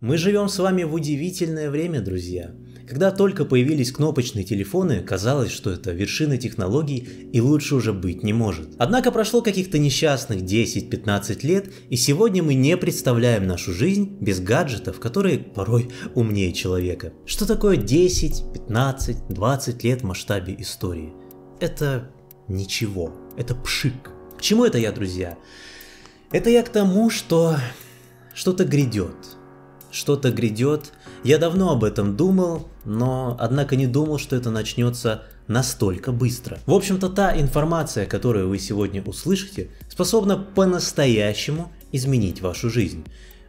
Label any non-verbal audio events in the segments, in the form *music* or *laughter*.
Мы живем с вами в удивительное время, друзья. Когда только появились кнопочные телефоны, казалось, что это вершина технологий и лучше уже быть не может. Однако прошло каких-то несчастных 10-15 лет, и сегодня мы не представляем нашу жизнь без гаджетов, которые порой умнее человека. Что такое 10, 15, 20 лет в масштабе истории? Это ничего, это пшик. К чему это я, друзья? Это я к тому, что что-то грядет что-то грядет. Я давно об этом думал, но однако не думал, что это начнется настолько быстро. В общем-то, та информация, которую вы сегодня услышите, способна по-настоящему изменить вашу жизнь.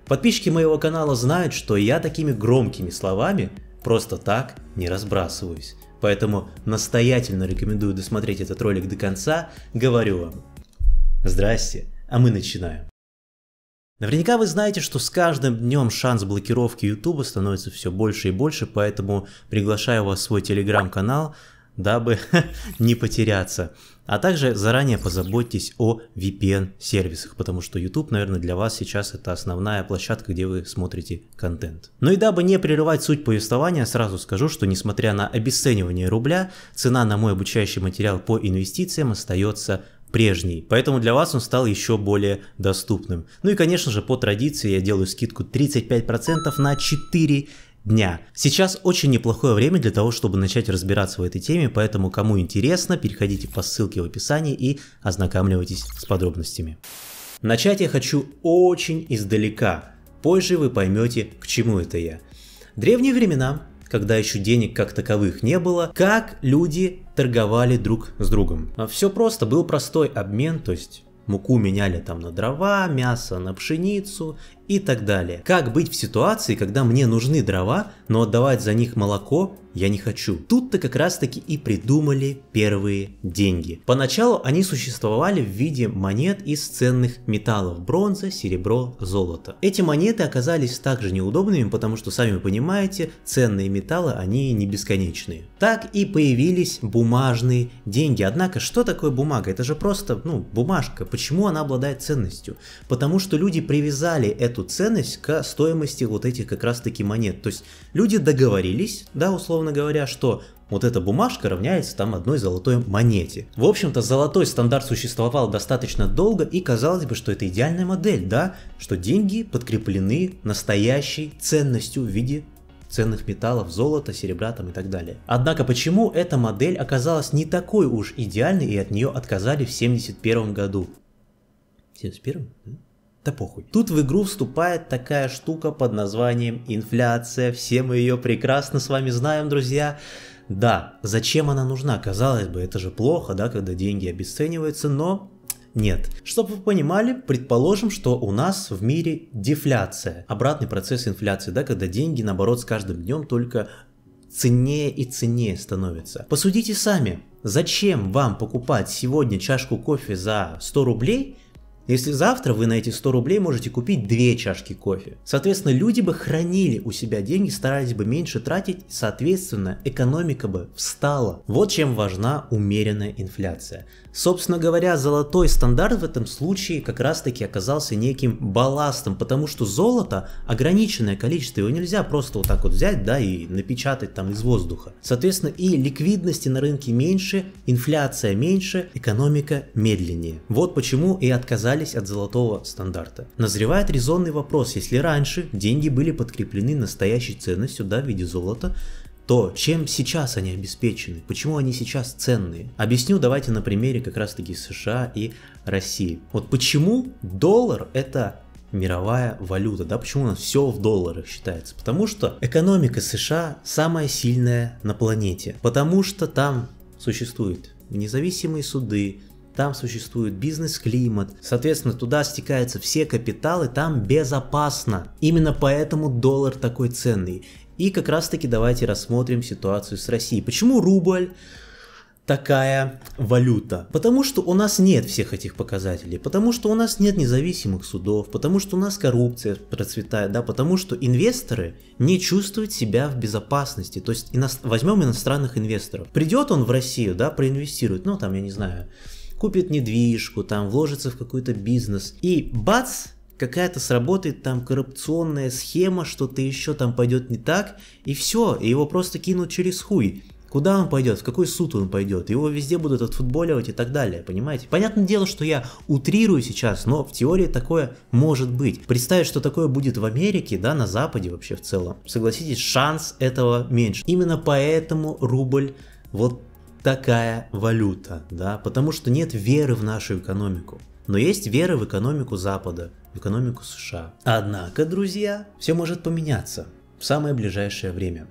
Подписчики моего канала знают, что я такими громкими словами просто так не разбрасываюсь. Поэтому настоятельно рекомендую досмотреть этот ролик до конца. Говорю вам, здрасте, а мы начинаем. Наверняка вы знаете, что с каждым днем шанс блокировки YouTube становится все больше и больше, поэтому приглашаю вас в свой телеграм-канал, дабы *laughs* не потеряться. А также заранее позаботьтесь о VPN-сервисах, потому что YouTube, наверное, для вас сейчас это основная площадка, где вы смотрите контент. Ну и дабы не прерывать суть повествования, сразу скажу, что несмотря на обесценивание рубля, цена на мой обучающий материал по инвестициям остается прежний, поэтому для вас он стал еще более доступным. Ну и конечно же по традиции я делаю скидку 35% на 4 дня. Сейчас очень неплохое время для того, чтобы начать разбираться в этой теме, поэтому кому интересно, переходите по ссылке в описании и ознакомливайтесь с подробностями. Начать я хочу очень издалека, позже вы поймете, к чему это я. В древние времена, когда еще денег как таковых не было, как люди торговали друг с другом. А Все просто, был простой обмен, то есть муку меняли там на дрова, мясо на пшеницу и так далее. Как быть в ситуации, когда мне нужны дрова, но отдавать за них молоко я не хочу. Тут-то как раз таки и придумали первые деньги. Поначалу они существовали в виде монет из ценных металлов – бронза, серебро, золото. Эти монеты оказались также неудобными, потому что, сами понимаете, ценные металлы, они не бесконечные. Так и появились бумажные деньги. Однако, что такое бумага? Это же просто, ну, бумажка. Почему она обладает ценностью? Потому что люди привязали эту эту ценность к стоимости вот этих как раз таки монет. То есть люди договорились, да, условно говоря, что вот эта бумажка равняется там одной золотой монете. В общем-то, золотой стандарт существовал достаточно долго, и казалось бы, что это идеальная модель, да, что деньги подкреплены настоящей ценностью в виде ценных металлов, золота, серебра там и так далее. Однако почему эта модель оказалась не такой уж идеальной и от нее отказали в 71 году? 71? Да? Да похуй. Тут в игру вступает такая штука под названием инфляция. Все мы ее прекрасно с вами знаем, друзья. Да, зачем она нужна? Казалось бы, это же плохо, да, когда деньги обесцениваются, но нет. Чтобы вы понимали, предположим, что у нас в мире дефляция, обратный процесс инфляции, да, когда деньги, наоборот, с каждым днем только ценнее и ценнее становятся. Посудите сами, зачем вам покупать сегодня чашку кофе за 100 рублей – если завтра вы на эти 100 рублей можете купить две чашки кофе. Соответственно, люди бы хранили у себя деньги, старались бы меньше тратить, соответственно, экономика бы встала. Вот чем важна умеренная инфляция. Собственно говоря, золотой стандарт в этом случае как раз таки оказался неким балластом, потому что золото ограниченное количество, его нельзя просто вот так вот взять, да, и напечатать там из воздуха. Соответственно, и ликвидности на рынке меньше, инфляция меньше, экономика медленнее. Вот почему и отказались отказались от золотого стандарта. Назревает резонный вопрос, если раньше деньги были подкреплены настоящей ценностью да, в виде золота, то, чем сейчас они обеспечены, почему они сейчас ценные. Объясню давайте на примере как раз таки США и России. Вот почему доллар это мировая валюта, да, почему у нас все в долларах считается? Потому что экономика США самая сильная на планете, потому что там существуют независимые суды, там существует бизнес-климат, соответственно, туда стекаются все капиталы, там безопасно. Именно поэтому доллар такой ценный. И как раз таки давайте рассмотрим ситуацию с Россией. Почему рубль такая валюта? Потому что у нас нет всех этих показателей, потому что у нас нет независимых судов, потому что у нас коррупция процветает, да, потому что инвесторы не чувствуют себя в безопасности. То есть ино... возьмем иностранных инвесторов. Придет он в Россию, да, проинвестирует, ну там, я не знаю, купит недвижку, там вложится в какой-то бизнес. И бац, какая-то сработает там коррупционная схема, что-то еще там пойдет не так, и все, и его просто кинут через хуй. Куда он пойдет, в какой суд он пойдет, его везде будут отфутболивать и так далее, понимаете? Понятное дело, что я утрирую сейчас, но в теории такое может быть. Представить, что такое будет в Америке, да, на Западе вообще в целом, согласитесь, шанс этого меньше. Именно поэтому рубль вот такая валюта, да, потому что нет веры в нашу экономику. Но есть вера в экономику Запада, в экономику США. Однако, друзья, все может поменяться в самое ближайшее время.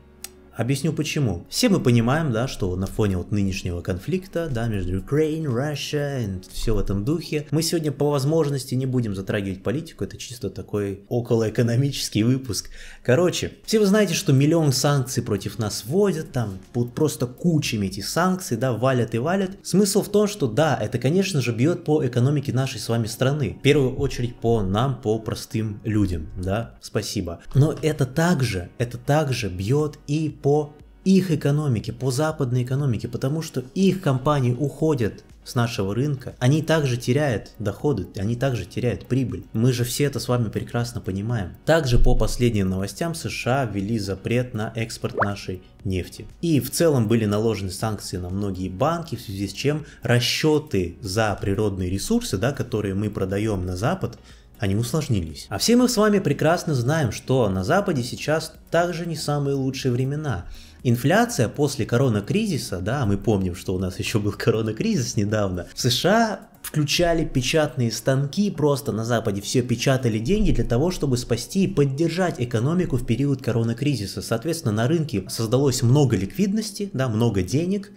Объясню почему. Все мы понимаем, да, что на фоне вот нынешнего конфликта, да, между Украиной, Россией и все в этом духе, мы сегодня по возможности не будем затрагивать политику, это чисто такой околоэкономический выпуск. Короче, все вы знаете, что миллион санкций против нас вводят, там вот просто кучами эти санкции, да, валят и валят. Смысл в том, что да, это, конечно же, бьет по экономике нашей с вами страны. В первую очередь по нам, по простым людям, да, спасибо. Но это также, это также бьет и по по их экономике, по западной экономике, потому что их компании уходят с нашего рынка, они также теряют доходы, они также теряют прибыль. Мы же все это с вами прекрасно понимаем. Также по последним новостям США ввели запрет на экспорт нашей нефти. И в целом были наложены санкции на многие банки, в связи с чем расчеты за природные ресурсы, да, которые мы продаем на Запад, они усложнились. А все мы с вами прекрасно знаем, что на Западе сейчас также не самые лучшие времена. Инфляция после коронакризиса, да, мы помним, что у нас *laughs* еще был коронакризис недавно, в США включали печатные станки, просто на Западе все печатали деньги для того, чтобы спасти и поддержать экономику в период коронакризиса. Соответственно, на рынке создалось много ликвидности, да, много денег,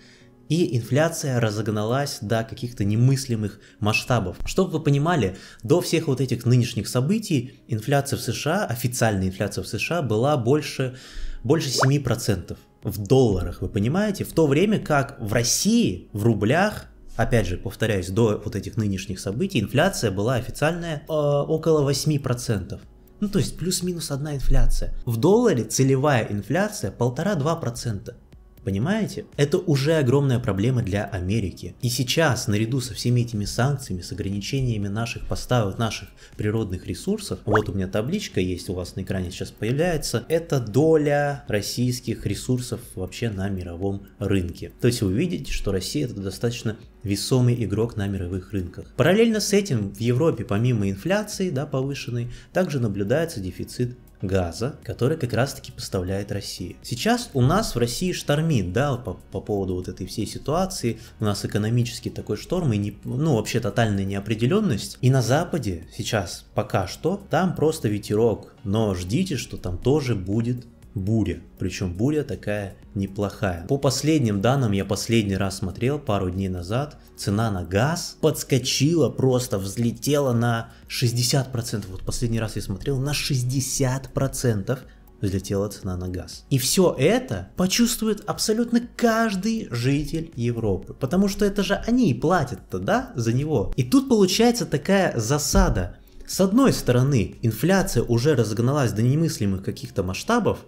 и инфляция разогналась до каких-то немыслимых масштабов. Чтобы вы понимали, до всех вот этих нынешних событий инфляция в США, официальная инфляция в США была больше, больше 7% в долларах, вы понимаете? В то время как в России в рублях опять же, повторяюсь, до вот этих нынешних событий инфляция была официальная э, около 8%. Ну, то есть плюс-минус одна инфляция. В долларе целевая инфляция 1,5-2%. Понимаете? Это уже огромная проблема для Америки. И сейчас, наряду со всеми этими санкциями, с ограничениями наших поставок, наших природных ресурсов, вот у меня табличка есть, у вас на экране сейчас появляется, это доля российских ресурсов вообще на мировом рынке. То есть вы видите, что Россия это достаточно весомый игрок на мировых рынках. Параллельно с этим в Европе помимо инфляции да, повышенной, также наблюдается дефицит газа, который как раз-таки поставляет Россия. Сейчас у нас в России штормит, да, по, по поводу вот этой всей ситуации. У нас экономический такой шторм и, не, ну, вообще тотальная неопределенность. И на Западе сейчас пока что там просто ветерок, но ждите, что там тоже будет буря. Причем буря такая неплохая. По последним данным, я последний раз смотрел пару дней назад, цена на газ подскочила, просто взлетела на 60%. Вот последний раз я смотрел на 60% взлетела цена на газ. И все это почувствует абсолютно каждый житель Европы, потому что это же они и платят-то, да, за него. И тут получается такая засада. С одной стороны, инфляция уже разогналась до немыслимых каких-то масштабов,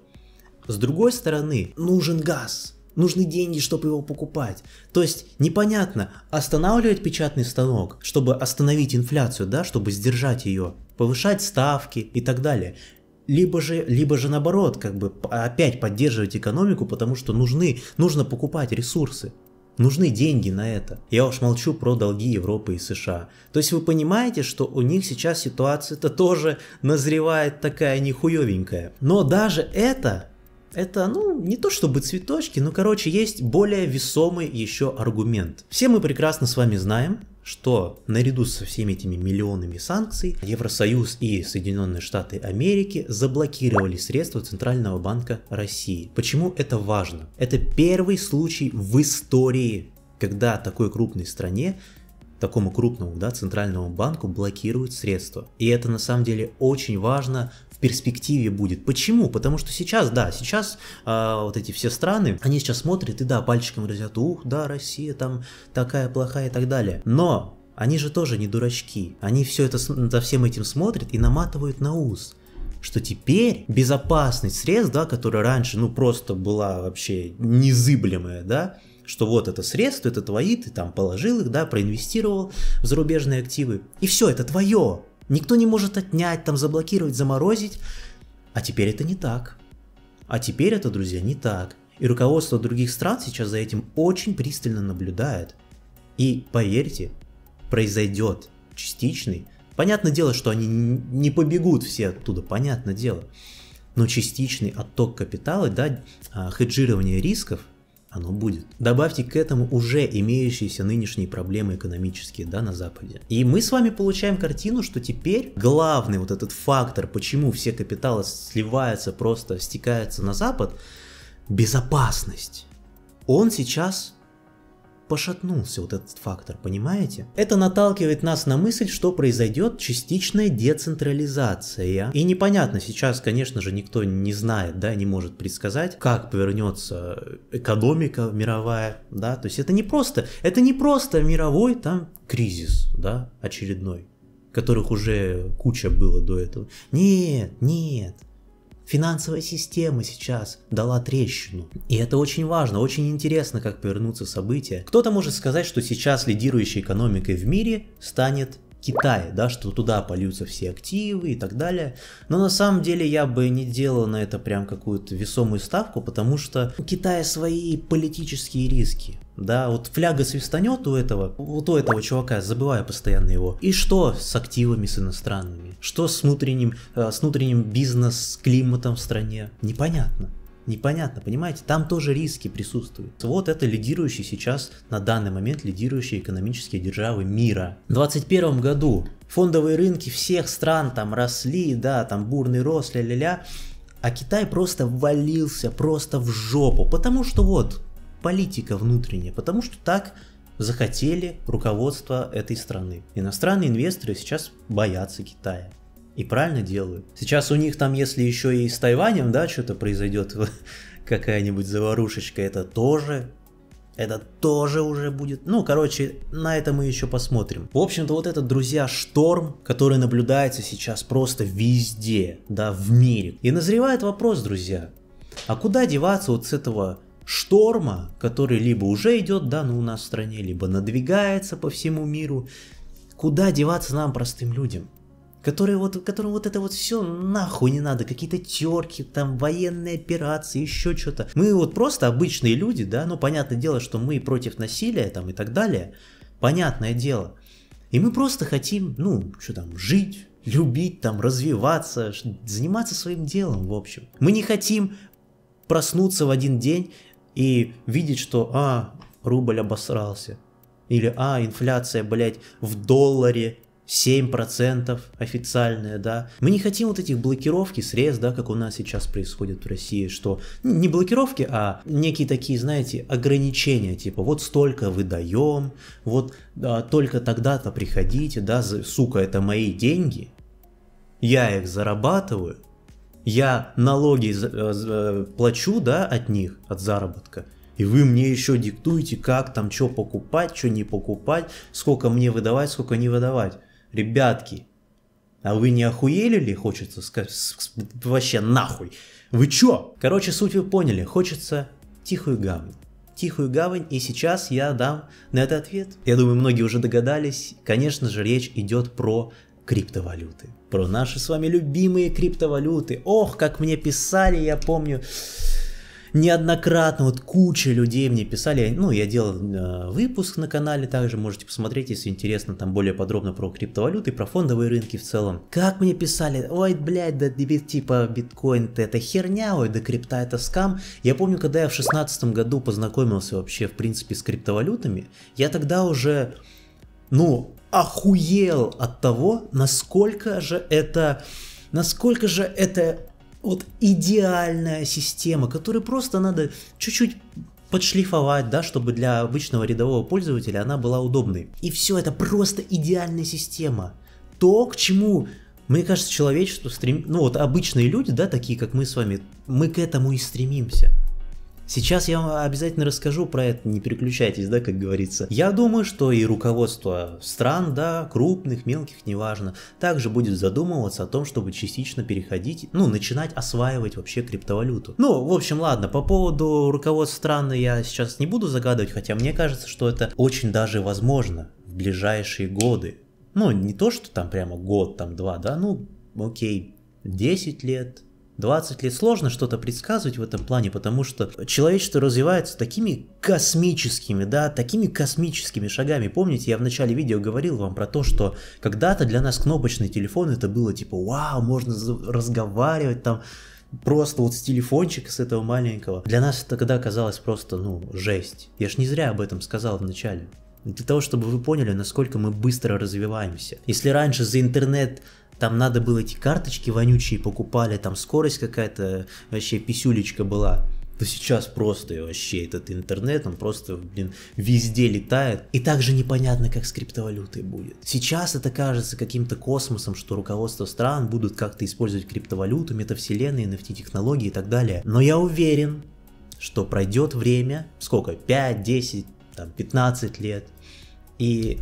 с другой стороны, нужен газ, нужны деньги, чтобы его покупать. То есть непонятно, останавливать печатный станок, чтобы остановить инфляцию, да, чтобы сдержать ее, повышать ставки и так далее. Либо же, либо же наоборот, как бы опять поддерживать экономику, потому что нужны, нужно покупать ресурсы. Нужны деньги на это. Я уж молчу про долги Европы и США. То есть вы понимаете, что у них сейчас ситуация-то тоже *laughs* назревает такая нихуевенькая. Но даже это это, ну, не то чтобы цветочки, но, короче, есть более весомый еще аргумент. Все мы прекрасно с вами знаем, что наряду со всеми этими миллионами санкций Евросоюз и Соединенные Штаты Америки заблокировали средства Центрального банка России. Почему это важно? Это первый случай в истории, когда такой крупной стране такому крупному да, центральному банку блокируют средства. И это на самом деле очень важно перспективе будет. Почему? Потому что сейчас, да, сейчас э, вот эти все страны, они сейчас смотрят и да, пальчиком разят, ух, да, Россия там такая плохая и так далее. Но они же тоже не дурачки. Они все это за всем этим смотрят и наматывают на ус что теперь безопасность средств, да, которая раньше, ну, просто была вообще незыблемая, да, что вот это средство это твои, ты там положил их, да, проинвестировал в зарубежные активы, и все, это твое. Никто не может отнять, там заблокировать, заморозить. А теперь это не так. А теперь это, друзья, не так. И руководство других стран сейчас за этим очень пристально наблюдает. И поверьте, произойдет частичный. Понятное дело, что они не побегут все оттуда, понятное дело. Но частичный отток капитала, да, а, хеджирование рисков – оно будет. Добавьте к этому уже имеющиеся нынешние проблемы экономические да, на Западе. И мы с вами получаем картину, что теперь главный вот этот фактор, почему все капиталы сливаются, просто стекаются на Запад, безопасность. Он сейчас пошатнулся вот этот фактор, понимаете? Это наталкивает нас на мысль, что произойдет частичная децентрализация. И непонятно, сейчас, конечно же, никто не знает, да, не может предсказать, как повернется экономика мировая, да, то есть это не просто, это не просто мировой там кризис, да, очередной, которых уже куча было до этого. Нет, нет, Финансовая система сейчас дала трещину. И это очень важно, очень интересно, как повернутся события. Кто-то может сказать, что сейчас лидирующей экономикой в мире станет Китае, да, что туда польются все активы и так далее. Но на самом деле я бы не делал на это прям какую-то весомую ставку, потому что у Китая свои политические риски. Да, вот фляга свистанет у этого, вот у этого чувака, забываю постоянно его. И что с активами, с иностранными? Что с внутренним, э, с внутренним бизнес-климатом в стране? Непонятно непонятно, понимаете? Там тоже риски присутствуют. Вот это лидирующие сейчас, на данный момент, лидирующие экономические державы мира. В 2021 году фондовые рынки всех стран там росли, да, там бурный рост, ля-ля-ля, а Китай просто валился, просто в жопу, потому что вот политика внутренняя, потому что так захотели руководство этой страны. Иностранные инвесторы сейчас боятся Китая. И правильно делают. Сейчас у них там, если еще и с Тайванем, да, что-то произойдет, *laughs* какая-нибудь заварушечка, это тоже это тоже уже будет. Ну, короче, на это мы еще посмотрим. В общем-то, вот этот, друзья, шторм, который наблюдается сейчас просто везде, да, в мире. И назревает вопрос, друзья, а куда деваться вот с этого шторма, который либо уже идет, да, ну у нас в стране, либо надвигается по всему миру, куда деваться нам, простым людям? которые вот, которым вот это вот все нахуй не надо, какие-то терки, там, военные операции, еще что-то. Мы вот просто обычные люди, да, ну, понятное дело, что мы против насилия, там, и так далее, понятное дело. И мы просто хотим, ну, что там, жить, любить, там, развиваться, заниматься своим делом, в общем. Мы не хотим проснуться в один день и видеть, что, а, рубль обосрался, или, а, инфляция, блядь, в долларе 7% официальное, да. Мы не хотим вот этих блокировки, срез, да, как у нас сейчас происходит в России, что ну, не блокировки, а некие такие, знаете, ограничения, типа вот столько выдаем, вот а, только тогда-то приходите, да, за, сука, это мои деньги, я их зарабатываю, я налоги э, э, плачу, да, от них, от заработка, и вы мне еще диктуете, как там, что покупать, что не покупать, сколько мне выдавать, сколько не выдавать ребятки, а вы не охуели ли, хочется сказать, вообще нахуй? Вы чё? Короче, суть вы поняли, хочется тихую гавань. Тихую гавань, и сейчас я дам на это ответ. Я думаю, многие уже догадались, конечно же, речь идет про криптовалюты. Про наши с вами любимые криптовалюты. Ох, как мне писали, я помню, неоднократно вот куча людей мне писали, ну, я делал э, выпуск на канале, также можете посмотреть, если интересно, там более подробно про криптовалюты, про фондовые рынки в целом. Как мне писали, ой, блядь, да типа биткоин это херня, ой, да крипта это скам. Я помню, когда я в шестнадцатом году познакомился вообще, в принципе, с криптовалютами, я тогда уже, ну, охуел от того, насколько же это, насколько же это вот идеальная система, которую просто надо чуть-чуть подшлифовать, да, чтобы для обычного рядового пользователя она была удобной. И все это просто идеальная система. То, к чему мне кажется, человечество стрем... ну вот обычные люди, да, такие как мы с вами, мы к этому и стремимся. Сейчас я вам обязательно расскажу про это, не переключайтесь, да, как говорится. Я думаю, что и руководство стран, да, крупных, мелких, неважно, также будет задумываться о том, чтобы частично переходить, ну, начинать осваивать вообще криптовалюту. Ну, в общем, ладно, по поводу руководства стран я сейчас не буду загадывать, хотя мне кажется, что это очень даже возможно в ближайшие годы. Ну, не то, что там прямо год, там два, да, ну, окей, 10 лет, 20 лет сложно что-то предсказывать в этом плане, потому что человечество развивается такими космическими, да, такими космическими шагами. Помните, я в начале видео говорил вам про то, что когда-то для нас кнопочный телефон это было типа, вау, можно разговаривать там, просто вот с телефончика с этого маленького. Для нас это тогда казалось просто, ну, жесть. Я ж не зря об этом сказал в начале для того, чтобы вы поняли, насколько мы быстро развиваемся. Если раньше за интернет там надо было эти карточки вонючие покупали, там скорость какая-то, вообще писюлечка была. Да сейчас просто вообще этот интернет, он просто, блин, везде летает. И также непонятно, как с криптовалютой будет. Сейчас это кажется каким-то космосом, что руководство стран будут как-то использовать криптовалюту, метавселенные, NFT-технологии и так далее. Но я уверен, что пройдет время, сколько, 5, 10, там, 15 лет, и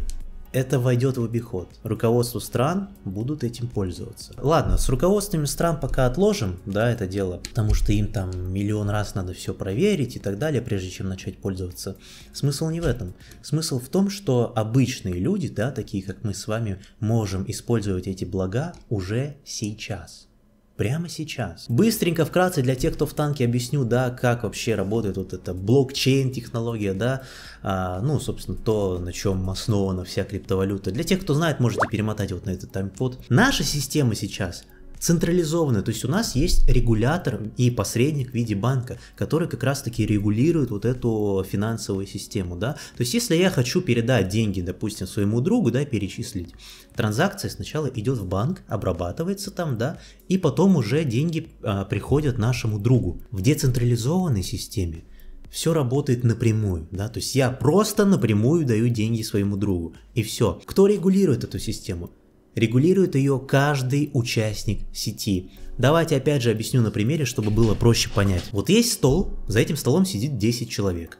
это войдет в обиход. Руководство стран будут этим пользоваться. Ладно, с руководствами стран пока отложим, да, это дело, потому что им там миллион раз надо все проверить и так далее, прежде чем начать пользоваться. Смысл не в этом. Смысл в том, что обычные люди, да, такие как мы с вами, можем использовать эти блага уже сейчас прямо сейчас. Быстренько, вкратце, для тех, кто в танке, объясню, да, как вообще работает вот эта блокчейн-технология, да, а, ну, собственно, то, на чем основана вся криптовалюта. Для тех, кто знает, можете перемотать вот на этот таймкод. Наша система сейчас централизованно. То есть у нас есть регулятор и посредник в виде банка, который как раз-таки регулирует вот эту финансовую систему, да. То есть если я хочу передать деньги, допустим, своему другу, да, перечислить, транзакция сначала идет в банк, обрабатывается там, да, и потом уже деньги а, приходят нашему другу. В децентрализованной системе все работает напрямую, да, то есть я просто напрямую даю деньги своему другу, и все. Кто регулирует эту систему? регулирует ее каждый участник сети. Давайте опять же объясню на примере, чтобы было проще понять. Вот есть стол, за этим столом сидит 10 человек.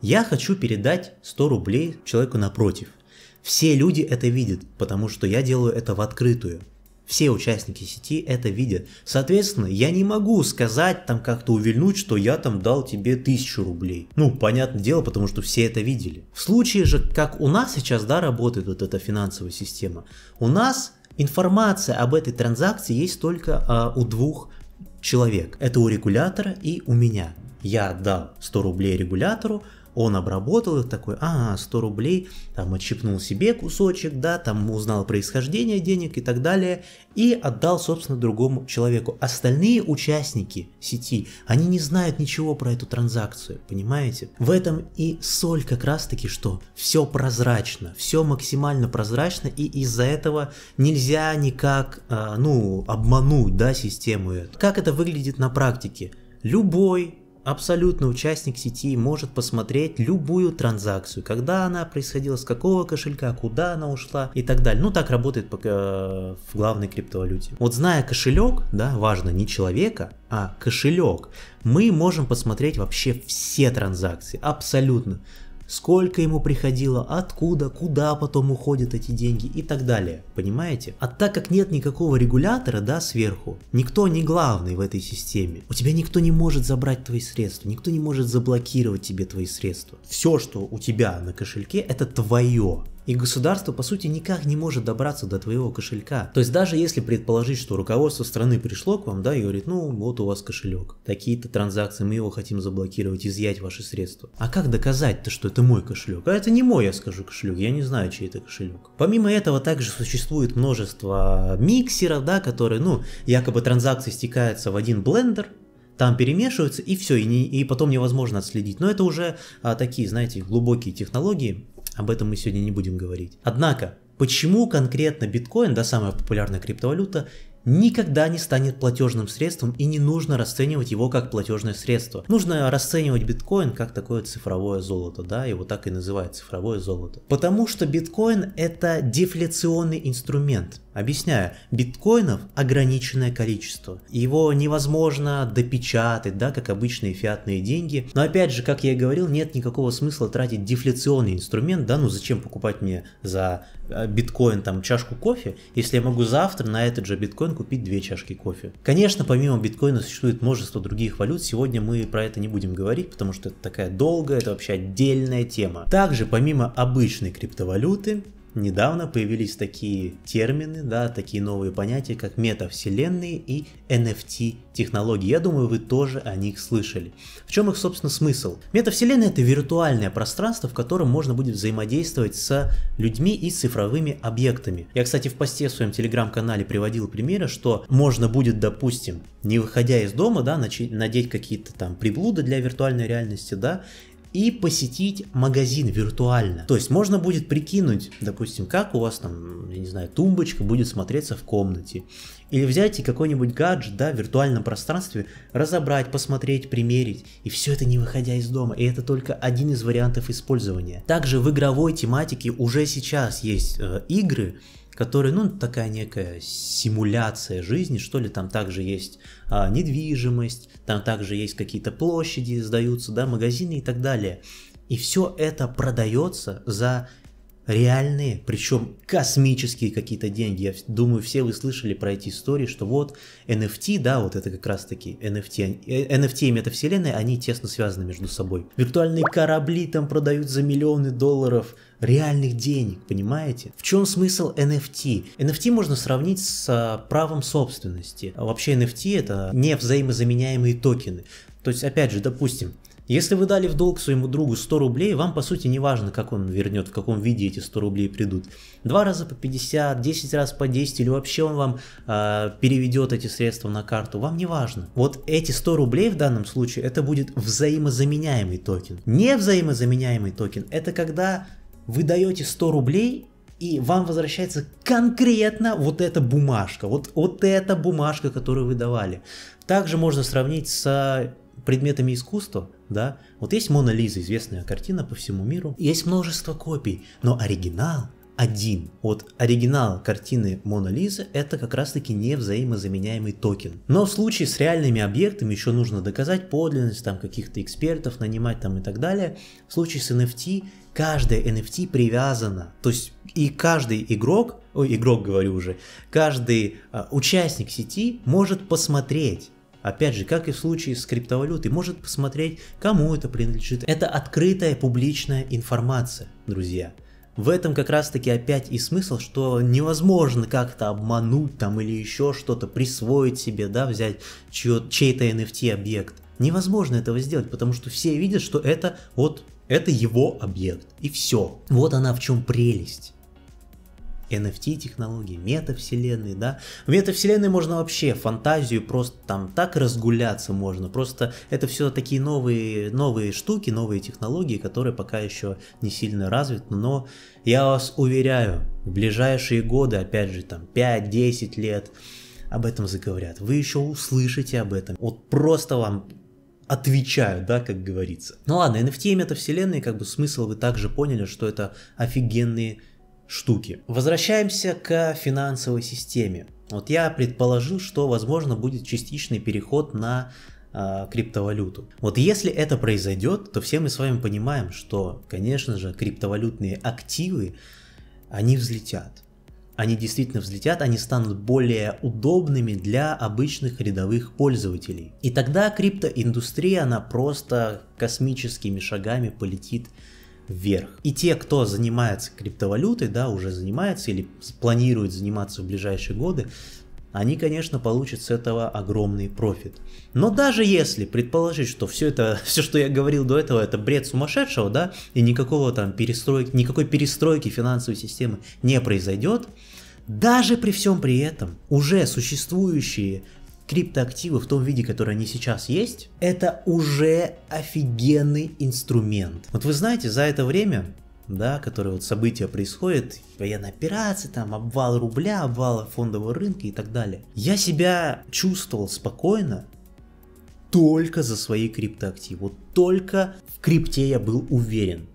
Я хочу передать 100 рублей человеку напротив. Все люди это видят, потому что я делаю это в открытую. Все участники сети это видят. Соответственно, я не могу сказать, там как-то увильнуть, что я там дал тебе тысячу рублей. Ну, понятное дело, потому что все это видели. В случае же, как у нас сейчас, да, работает вот эта финансовая система, у нас информация об этой транзакции есть только а, у двух человек. Это у регулятора и у меня. Я отдал 100 рублей регулятору, он обработал их такой, а, 100 рублей, там отщипнул себе кусочек, да, там узнал происхождение денег и так далее, и отдал, собственно, другому человеку. Остальные участники сети, они не знают ничего про эту транзакцию, понимаете? В этом и соль как раз-таки, что все прозрачно, все максимально прозрачно, и из-за этого нельзя никак, а, ну, обмануть, да, систему. Как это выглядит на практике? Любой Абсолютно участник сети может посмотреть любую транзакцию, когда она происходила, с какого кошелька, куда она ушла и так далее. Ну так работает пока э, в главной криптовалюте. Вот зная кошелек, да, важно не человека, а кошелек, мы можем посмотреть вообще все транзакции, абсолютно сколько ему приходило, откуда, куда потом уходят эти деньги и так далее. Понимаете? А так как нет никакого регулятора, да, сверху, никто не главный в этой системе. У тебя никто не может забрать твои средства, никто не может заблокировать тебе твои средства. Все, что у тебя на кошельке, это твое. И государство, по сути, никак не может добраться до твоего кошелька. То есть даже если предположить, что руководство страны пришло к вам, да, и говорит, ну вот у вас кошелек, такие-то транзакции, мы его хотим заблокировать, изъять ваши средства. А как доказать-то, что это мой кошелек? А это не мой, я скажу, кошелек, я не знаю, чей это кошелек. Помимо этого, также существует множество миксеров, да, которые, ну, якобы транзакции стекаются в один блендер, там перемешиваются и все, и, не, и потом невозможно отследить. Но это уже а, такие, знаете, глубокие технологии, об этом мы сегодня не будем говорить. Однако, почему конкретно биткоин, да, самая популярная криптовалюта, никогда не станет платежным средством и не нужно расценивать его как платежное средство. Нужно расценивать биткоин как такое цифровое золото, да, его так и называют цифровое золото. Потому что биткоин это дефляционный инструмент. Объясняю, биткоинов ограниченное количество. Его невозможно допечатать, да, как обычные фиатные деньги. Но опять же, как я и говорил, нет никакого смысла тратить дефляционный инструмент, да, ну зачем покупать мне за э, биткоин там чашку кофе, если я могу завтра на этот же биткоин биткоин купить две чашки кофе. Конечно, помимо биткоина существует множество других валют, сегодня мы про это не будем говорить, потому что это такая долгая, это вообще отдельная тема. Также, помимо обычной криптовалюты, недавно появились такие термины, да, такие новые понятия, как метавселенные и NFT технологии. Я думаю, вы тоже о них слышали. В чем их, собственно, смысл? Метавселенная — это виртуальное пространство, в котором можно будет взаимодействовать с людьми и цифровыми объектами. Я, кстати, в посте в своем телеграм-канале приводил примеры, что можно будет, допустим, не выходя из дома, да, надеть какие-то там приблуды для виртуальной реальности, да, и посетить магазин виртуально. То есть можно будет прикинуть, допустим, как у вас там, я не знаю, тумбочка будет смотреться в комнате. Или взять и какой-нибудь гаджет, да, в виртуальном пространстве разобрать, посмотреть, примерить. И все это не выходя из дома. И это только один из вариантов использования. Также в игровой тематике уже сейчас есть э, игры, который, ну, такая некая симуляция жизни, что ли, там также есть а, недвижимость, там также есть какие-то площади, сдаются, да, магазины и так далее. И все это продается за реальные, причем космические какие-то деньги. Я думаю, все вы слышали про эти истории, что вот NFT, да, вот это как раз таки NFT, NFT и метавселенная, они тесно связаны между собой. Виртуальные корабли там продают за миллионы долларов, реальных денег, понимаете? В чем смысл NFT? NFT можно сравнить с а, правом собственности. А вообще NFT это не взаимозаменяемые токены. То есть, опять же, допустим, если вы дали в долг своему другу 100 рублей, вам по сути не важно, как он вернет, в каком виде эти 100 рублей придут. Два раза по 50, 10 раз по 10 или вообще он вам э, а, переведет эти средства на карту, вам не важно. Вот эти 100 рублей в данном случае это будет взаимозаменяемый токен. Не взаимозаменяемый токен это когда вы даете 100 рублей и вам возвращается конкретно вот эта бумажка, вот, вот эта бумажка, которую вы давали. Также можно сравнить с предметами искусства, да, вот есть Мона Лиза, известная картина по всему миру, есть множество копий, но оригинал один. Вот оригинал картины Мона Лизы это как раз таки не взаимозаменяемый токен. Но в случае с реальными объектами еще нужно доказать подлинность, там каких-то экспертов нанимать там и так далее. В случае с NFT каждая NFT привязана, то есть и каждый игрок, ой, игрок говорю уже, каждый а, участник сети может посмотреть, опять же, как и в случае с криптовалютой, может посмотреть, кому это принадлежит. Это открытая публичная информация, друзья. В этом как раз таки опять и смысл, что невозможно как-то обмануть там или еще что-то, присвоить себе, да, взять чей-то NFT объект. Невозможно этого сделать, потому что все видят, что это вот, это его объект, и все. Вот она в чем прелесть. NFT-технологии, метавселенные, да. В метавселенной можно вообще фантазию просто там так разгуляться можно, просто это все такие новые, новые штуки, новые технологии, которые пока еще не сильно развиты, но я вас уверяю, в ближайшие годы, опять же, там 5-10 лет, об этом заговорят. Вы еще услышите об этом. Вот просто вам отвечаю, да, как говорится. Ну ладно, NFT и метавселенные, как бы смысл вы также поняли, что это офигенные штуки. Возвращаемся к финансовой системе. Вот я предположил, что возможно будет частичный переход на э, криптовалюту. Вот если это произойдет, то все мы с вами понимаем, что, конечно же, криптовалютные активы, они взлетят. Они действительно взлетят, они станут более удобными для обычных рядовых пользователей. И тогда криптоиндустрия, она просто космическими шагами полетит вверх. И те, кто занимается криптовалютой, да, уже занимается или планирует заниматься в ближайшие годы, они, конечно, получат с этого огромный профит. Но даже если предположить, что все это, *laughs* все, что я говорил до этого, это бред сумасшедшего, да, и никакого там перестройки, никакой перестройки финансовой системы не произойдет, даже при всем при этом уже существующие криптоактивы в том виде, который они сейчас есть, это уже офигенный инструмент. Вот вы знаете, за это время да, которые вот события происходят, военные операции, там, обвал рубля, обвал фондового рынка и так далее. Я себя чувствовал спокойно только за свои криптоактивы, вот только в крипте я был уверен.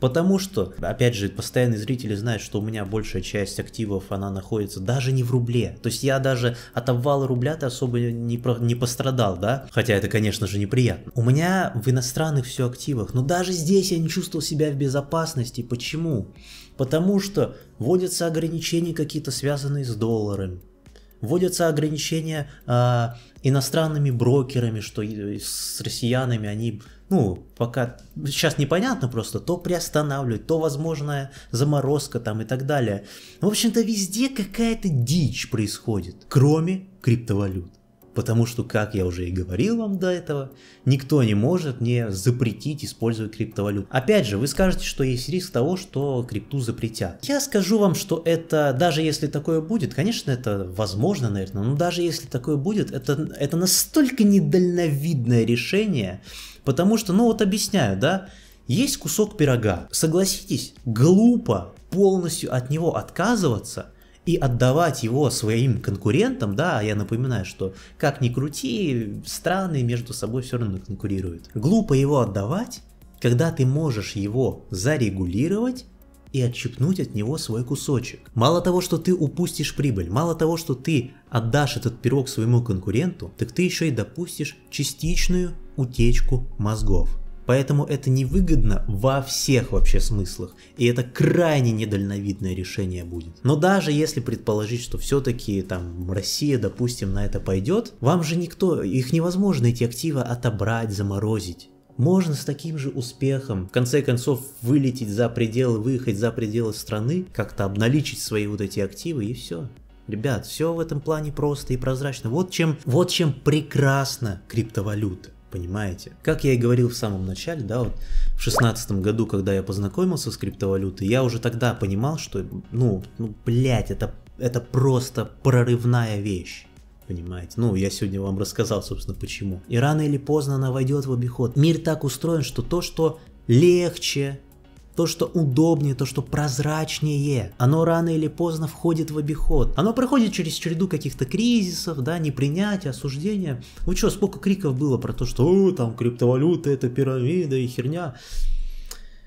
Потому что, опять же, постоянные зрители знают, что у меня большая часть активов, она находится даже не в рубле. То есть я даже от обвала рубля-то особо не, про, не пострадал, да? Хотя это, конечно же, неприятно. У меня в иностранных все активах, но даже здесь я не чувствовал себя в безопасности. Почему? Потому что вводятся ограничения какие-то связанные с долларами. Вводятся ограничения э, иностранными брокерами, что с россиянами они ну, пока сейчас непонятно просто, то приостанавливать, то возможная заморозка там и так далее. В общем-то, везде какая-то дичь происходит, кроме криптовалют. Потому что, как я уже и говорил вам до этого, никто не может мне запретить использовать криптовалюту. Опять же, вы скажете, что есть риск того, что крипту запретят. Я скажу вам, что это, даже если такое будет, конечно, это возможно, наверное, но даже если такое будет, это, это настолько недальновидное решение, потому что, ну вот объясняю, да, есть кусок пирога. Согласитесь, глупо полностью от него отказываться – и отдавать его своим конкурентам, да, я напоминаю, что как ни крути, страны между собой все равно конкурируют. Глупо его отдавать, когда ты можешь его зарегулировать и отщипнуть от него свой кусочек. Мало того, что ты упустишь прибыль, мало того, что ты отдашь этот пирог своему конкуренту, так ты еще и допустишь частичную утечку мозгов. Поэтому это невыгодно во всех вообще смыслах, и это крайне недальновидное решение будет. Но даже если предположить, что все-таки там Россия, допустим, на это пойдет, вам же никто, их невозможно эти активы отобрать, заморозить можно с таким же успехом, в конце концов, вылететь за пределы, выехать за пределы страны, как-то обналичить свои вот эти активы и все. Ребят, все в этом плане просто и прозрачно. Вот чем, вот чем прекрасна криптовалюта понимаете? Как я и говорил в самом начале, да, вот в шестнадцатом году, когда я познакомился с криптовалютой, я уже тогда понимал, что, ну, ну, блядь, это, это просто прорывная вещь понимаете? Ну, я сегодня вам рассказал, собственно, почему. И рано или поздно она войдет в обиход. Мир так устроен, что то, что легче, то, что удобнее, то, что прозрачнее, оно рано или поздно входит в обиход. Оно проходит через череду каких-то кризисов, да, непринятия, осуждения. Вы ну что, сколько криков было про то, что О, там криптовалюта, это пирамида и херня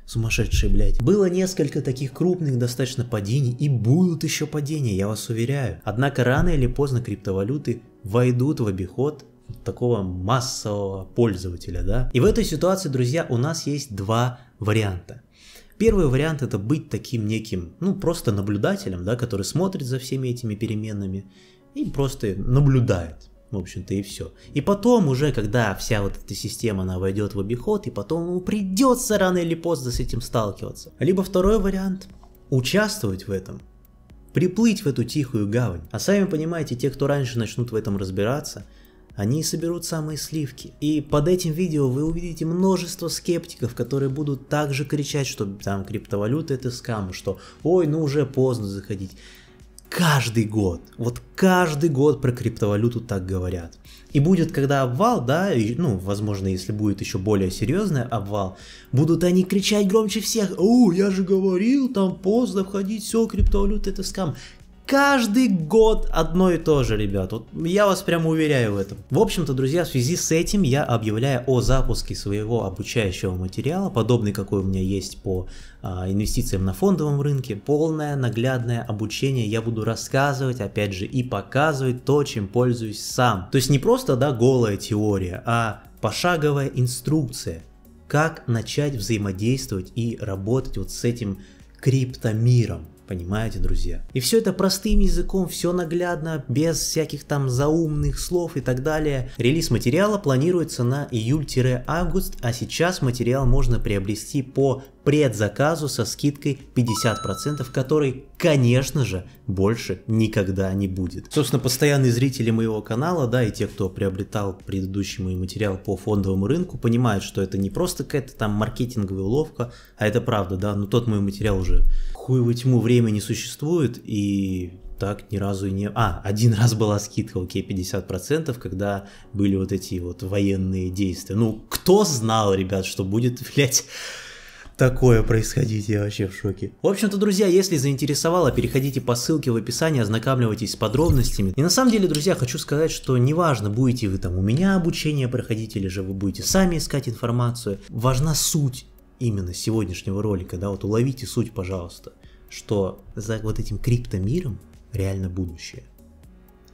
сумасшедшие, блядь. Было несколько таких крупных достаточно падений, и будут еще падения, я вас уверяю. Однако рано или поздно криптовалюты войдут в обиход такого массового пользователя, да? И в этой ситуации, друзья, у нас есть два варианта. Первый вариант это быть таким неким, ну просто наблюдателем, да, который смотрит за всеми этими переменными и просто наблюдает, в общем-то, и все. И потом уже, когда вся вот эта система, она войдет в обиход, и потом ему придется рано или поздно с этим сталкиваться. Либо второй вариант – участвовать в этом, приплыть в эту тихую гавань. А сами понимаете, те, кто раньше начнут в этом разбираться, они соберут самые сливки. И под этим видео вы увидите множество скептиков, которые будут также кричать, что там криптовалюта это скам, что ой, ну уже поздно заходить. Каждый год, вот каждый год про криптовалюту так говорят. И будет, когда обвал, да, и, ну, возможно, если будет еще более серьезный обвал, будут они кричать громче всех, «О, я же говорил, там поздно входить, все, криптовалюта это скам» каждый год одно и то же, ребят. Вот я вас прямо уверяю в этом. В общем-то, друзья, в связи с этим я объявляю о запуске своего обучающего материала, подобный какой у меня есть по а, инвестициям на фондовом рынке. Полное наглядное обучение. Я буду рассказывать, опять же, и показывать то, чем пользуюсь сам. То есть не просто, да, голая теория, а пошаговая инструкция, как начать взаимодействовать и работать вот с этим криптомиром. Понимаете, друзья? И все это простым языком, все наглядно, без всяких там заумных слов и так далее. Релиз материала планируется на июль-август, а сейчас материал можно приобрести по предзаказу со скидкой 50%, который, конечно же, больше никогда не будет. Собственно, постоянные зрители моего канала, да, и те, кто приобретал предыдущий мой материал по фондовому рынку, понимают, что это не просто какая-то там маркетинговая уловка, а это правда, да, но тот мой материал уже хуеву тьму времени существует, и так ни разу и не... А, один *laughs* раз была скидка, окей, 50%, когда были вот эти вот военные действия. Ну, кто знал, ребят, что будет, *laughs* блядь, такое происходить, я вообще в шоке. В общем-то, друзья, если заинтересовало, переходите по ссылке в описании, ознакомьтесь с подробностями. И на самом деле, друзья, хочу сказать, что неважно, будете вы там у меня обучение проходить, или же вы будете сами искать информацию, важна суть именно сегодняшнего ролика, да, вот уловите суть, пожалуйста, что за вот этим криптомиром реально будущее.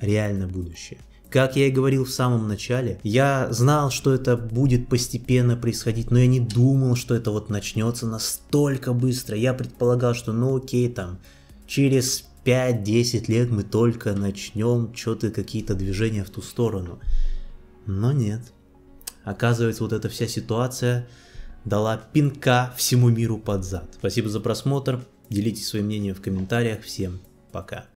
Реально будущее. Как я и говорил в самом начале, я знал, что это будет постепенно происходить, но я не думал, что это вот начнется настолько быстро. Я предполагал, что ну окей, там, через 5-10 лет мы только начнем что-то, какие-то движения в ту сторону. Но нет. Оказывается, вот эта вся ситуация дала пинка всему миру под зад. Спасибо за просмотр, делитесь своим мнением в комментариях, всем пока.